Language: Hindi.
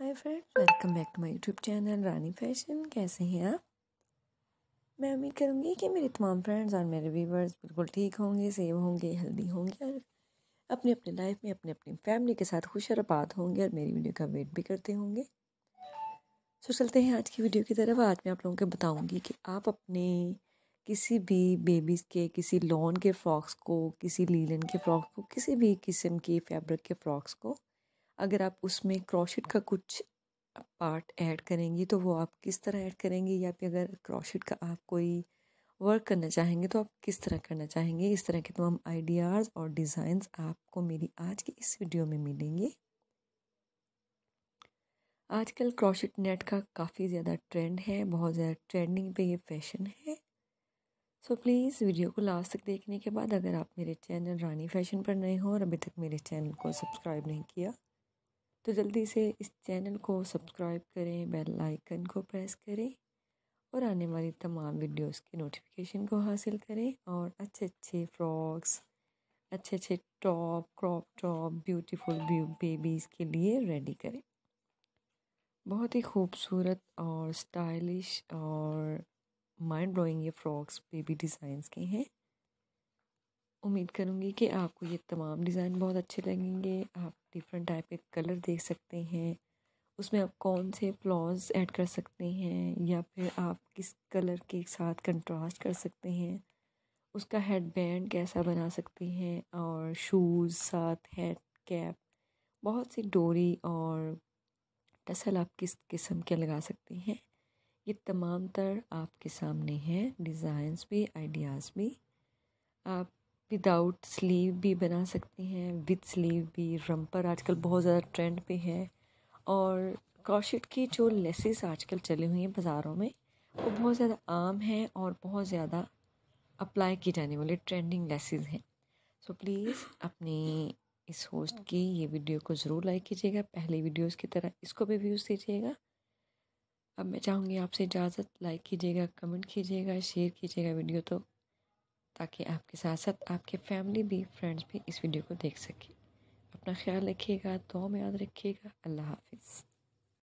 hi friend welcome back to my YouTube channel Rani fashion कैसे हैं आप मैं उम्मीद करूँगी कि मेरे तमाम फ्रेंड्स और मेरे व्यूवर्स बिल्कुल ठीक होंगे सेव होंगे हेल्दी होंगे और अपने अपने लाइफ में अपने अपनी फैमिली के साथ खुश और आबाद होंगे और मेरी वीडियो का वेट भी करते होंगे सो चलते हैं आज की वीडियो की तरफ आज मैं आप लोगों को बताऊँगी कि आप अपने किसी भी बेबीज़ के किसी लॉन के फ्रॉक्स को किसी लीलन के फ्रॉक्स को किसी भी किस्म के फैब्रिक के फ्रॉक्स को अगर आप उसमें क्रोशिट का कुछ पार्ट ऐड करेंगी तो वो आप किस तरह ऐड करेंगे या फिर अगर क्रोशिट का आप कोई वर्क करना चाहेंगे तो आप किस तरह करना चाहेंगे इस तरह के तमाम आइडियाज़ और डिज़ाइंस आपको मेरी आज की इस वीडियो में मिलेंगे आजकल क्रोशिट नेट का काफ़ी ज़्यादा ट्रेंड है बहुत ज़्यादा ट्रेंडिंग पे ये फैशन है सो so प्लीज़ वीडियो को लास्ट तक देखने के बाद अगर आप मेरे चैनल रानी फैशन पर नए हो और अभी तक मेरे चैनल को सब्सक्राइब नहीं किया तो जल्दी से इस चैनल को सब्सक्राइब करें बेल आइकन को प्रेस करें और आने वाली तमाम वीडियोस के नोटिफिकेशन को हासिल करें और अच्छे अच्छे फ्रॉक्स अच्छे अच्छे top crop top beautiful babies के लिए रेडी करें बहुत ही खूबसूरत और स्टाइलिश और माइंड ब्लोइंग ये फ्रॉक्स बेबी डिज़ाइंस के हैं उम्मीद करूँगी कि आपको ये तमाम डिज़ाइन बहुत अच्छे लगेंगे आप डिफरेंट टाइप के कलर देख सकते हैं उसमें आप कौन से फ्लॉज ऐड कर सकते हैं या फिर आप किस कलर के साथ कंट्रास्ट कर सकते हैं उसका हेड बैंड कैसा बना सकते हैं और शूज़ साथ हेड कैप बहुत सी डोरी और टसल आप किस किस्म के लगा सकते हैं ये तमाम तर आपके सामने हैं डिज़ाइंस भी आइडियाज़ भी आप विदाउट स्लीव भी बना सकते हैं विद स्लीव भी रंपर आजकल बहुत ज़्यादा ट्रेंड पे है और क्रॉशेट की जो लेसेस आजकल चली हुई हैं बाज़ारों में वो बहुत ज़्यादा आम हैं और बहुत ज़्यादा अप्लाई की जाने वाले ट्रेंडिंग लेसेस हैं सो so, प्लीज़ अपने इस होस्ट की ये वीडियो को ज़रूर लाइक कीजिएगा पहले वीडियोस की तरह इसको भी व्यूज़ दीजिएगा अब मैं चाहूँगी आपसे इजाज़त लाइक कीजिएगा कमेंट कीजिएगा शेयर कीजिएगा वीडियो तो ताकि आपके साथ साथ आपके फैमिली भी फ्रेंड्स भी इस वीडियो को देख सकें अपना ख्याल रखिएगा दो में याद रखिएगा अल्लाह हाफिज़